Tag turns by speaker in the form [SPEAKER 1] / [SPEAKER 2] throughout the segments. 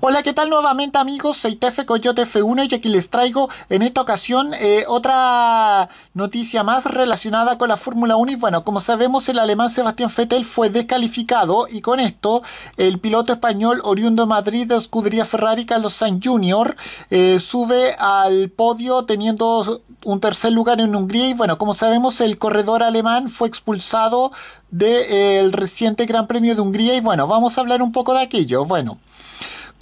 [SPEAKER 1] Hola, ¿qué tal nuevamente amigos? Soy Tefe Coyote F1 y aquí les traigo en esta ocasión eh, otra noticia más relacionada con la Fórmula 1 y bueno, como sabemos el alemán Sebastián Vettel fue descalificado y con esto el piloto español oriundo de Madrid de escudería Ferrari Carlos Sainz Jr. Eh, sube al podio teniendo un tercer lugar en Hungría y bueno, como sabemos el corredor alemán fue expulsado del eh, reciente Gran Premio de Hungría y bueno, vamos a hablar un poco de aquello. Bueno.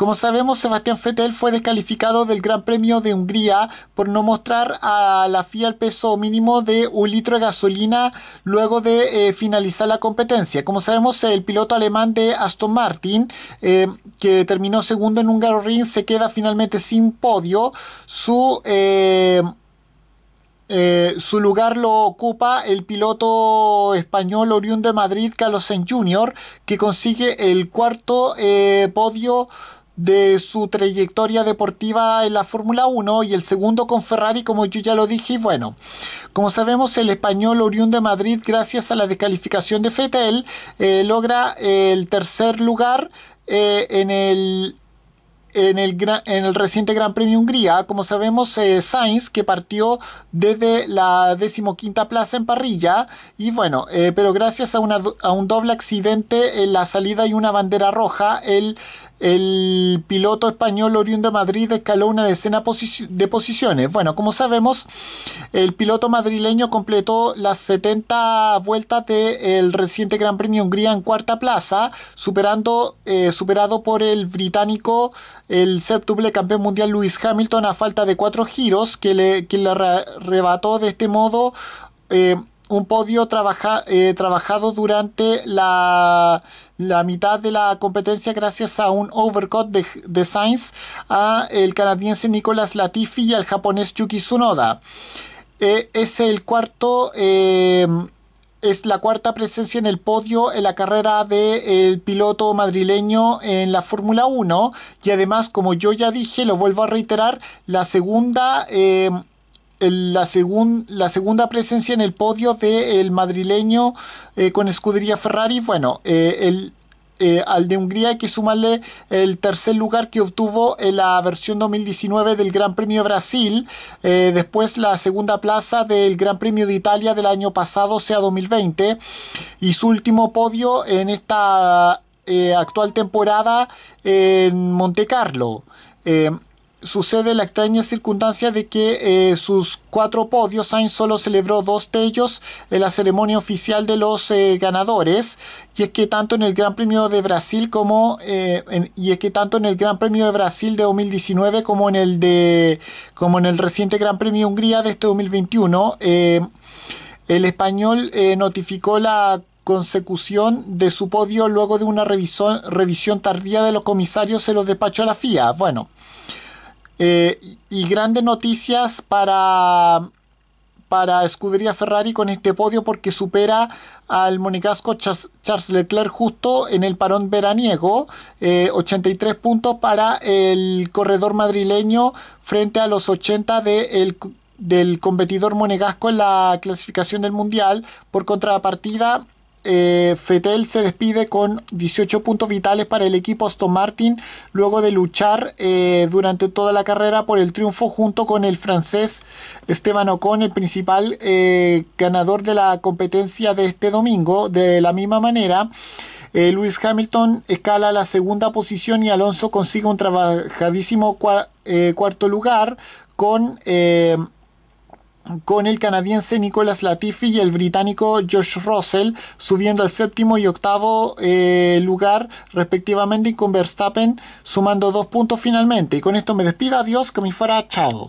[SPEAKER 1] Como sabemos, Sebastián Vettel fue descalificado del Gran Premio de Hungría por no mostrar a la FIA el peso mínimo de un litro de gasolina luego de eh, finalizar la competencia. Como sabemos, el piloto alemán de Aston Martin, eh, que terminó segundo en un Ring, se queda finalmente sin podio. Su eh, su lugar lo ocupa el piloto español oriundo de Madrid, Carlos Sainz Jr., que consigue el cuarto podio de su trayectoria deportiva en la Fórmula 1 y el segundo con Ferrari, como yo ya lo dije. Y bueno, como sabemos, el español oriundo de Madrid, gracias a la descalificación de Fetel, eh, logra el tercer lugar eh, en el en el, en el, reciente Gran Premio Hungría. Como sabemos, eh, Sainz, que partió desde la decimoquinta plaza en parrilla, y bueno, pero gracias a, a, un doble accidente en la salida y una bandera roja, el el piloto español oriundo de Madrid escaló una decena de posiciones. Bueno, como sabemos, el piloto madrileño completó las 70 vueltas del reciente Gran Premio Hungría en cuarta plaza, superando, eh, superado por el británico, el septuple campeón mundial Lewis Hamilton a falta de cuatro giros, que le, arrebató de este modo. Eh, un podio eh, trabajado durante la, mitad de la competencia gracias a un overcut de, de, Sainz a el canadiense Nicolas Latifi y al japonés Yuki Tsunoda. Eh, es el cuarto... Eh, es la cuarta presencia en el podio en la carrera del piloto madrileño en la Fórmula 1 y además como yo ya dije lo vuelvo a reiterar la segunda la, segunda presencia en el podio del madrileño eh, con escudería Ferrari. Bueno, eh, eh, al de Hungría hay que sumarle el tercer lugar que obtuvo en la versión 2019 del Gran Premio Brasil, después la segunda plaza del Gran Premio de Italia del año pasado, o sea 2020, y su último podio en esta actual temporada en Monte Carlo sucede la extraña circunstancia de que eh, sus cuatro podios, Sainz solo celebró dos de ellos en la ceremonia oficial de los eh, ganadores, y es que tanto en el Gran Premio de Brasil como eh, y es que tanto en el Gran Premio de Brasil de 2019 como en el de como en el reciente Gran Premio de Hungría de este 2021, el español notificó la consecución de su podio luego de una revisión, tardía de los comisarios en los despachos a la FIA. Bueno, eh, y grandes noticias para, para Escudería Ferrari con este podio porque supera al Monegasco Charles, Leclerc justo en el parón veraniego. 83 eh, puntos para el corredor madrileño frente a los 80 de del competidor monegasco en la clasificación del mundial. Por contrapartida, eh, Fetel se despide con 18 puntos vitales para el equipo Aston Martin, luego de luchar eh, durante toda la carrera por el triunfo junto con el francés Esteban Ocon, el principal eh, ganador de la competencia de este domingo. De la misma manera, Luis Hamilton escala la segunda posición y Alonso consigue un trabajadísimo cuarto lugar con con el canadiense Nicolas Latifi y el británico Josh Russell subiendo al séptimo y octavo eh, lugar respectivamente y con Verstappen sumando dos puntos finalmente. Y con esto me despido, adiós, que me fuera, chao.